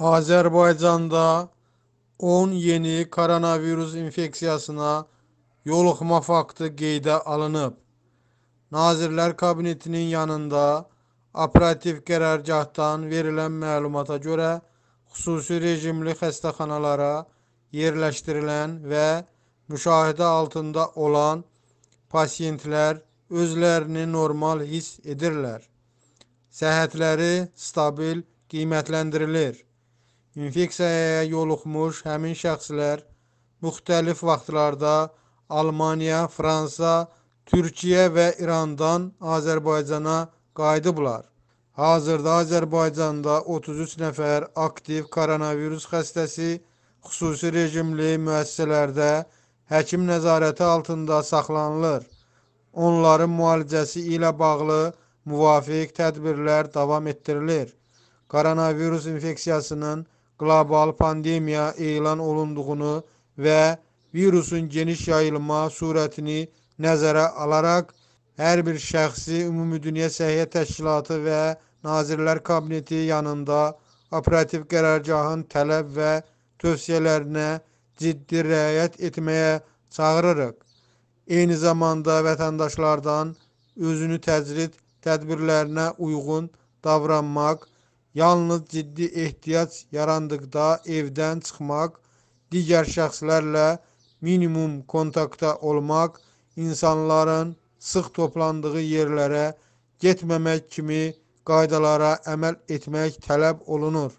Azərbaycanda 10 yeni koronavirus infeksiyasına yoluxma faktı qeydə alınıb. Nazirlər Kabinetinin yanında operativ qərargahdan verilən məlumata görə xüsusi rejimli xəstəxanalara yerləşdirilən və müşahidə altında olan pasiyentlər özlərini normal hiss edirlər. Səhhətləri stabil qiymətləndirilir. İnfeksiyaya yoluxmuş həmin şəxslər müxtəlif vaxtlarda Almaniya, Fransa, Türkiyə və İrandan Azərbaycana qayıdıblar. Hazırda Azərbaycanda 33 nəfər aktiv koronavirus xəstəsi xüsusi rejimli müəssisələrdə həkim nəzarəti altında saxlanılır. Onların müalicəsi ilə bağlı müvafiq tədbirlər davam etdirilir. Koronavirus infeksiyasının qlobal pandemiya elan olunduğunu və virusun geniş yayılma sürətini nəzərə alaraq hər bir şəxsi Ümumdünya Səhiyyə Təşkilatı və Nazirlər Kabineti yanında operativ qərargahın tələb və tövsiyələrinə ciddi rəayət etməyə çağırırıq. Eyni zamanda vətəndaşlardan özünü təcrid tədbirlərinə uyğun davranmaq Yalnız ciddi ehtiyac yarandıqda evdən çıxmaq, digər şəxslərlə minimum kontakta olmaq, insanların sıx toplandığı yerlərə getməmək kimi qaydalara əməl etmək tələb olunur.